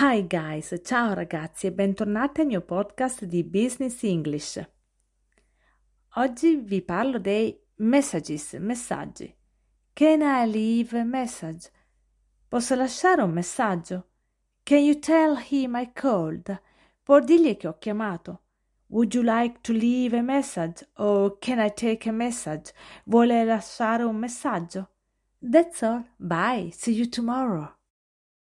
Hi guys, ciao ragazzi e bentornati al mio podcast di Business English. Oggi vi parlo dei messages, messaggi. Can I leave a message? Posso lasciare un messaggio? Can you tell him I called? Può dirgli che ho chiamato. Would you like to leave a message? Or can I take a message? Vuole lasciare un messaggio? That's all. Bye. See you tomorrow.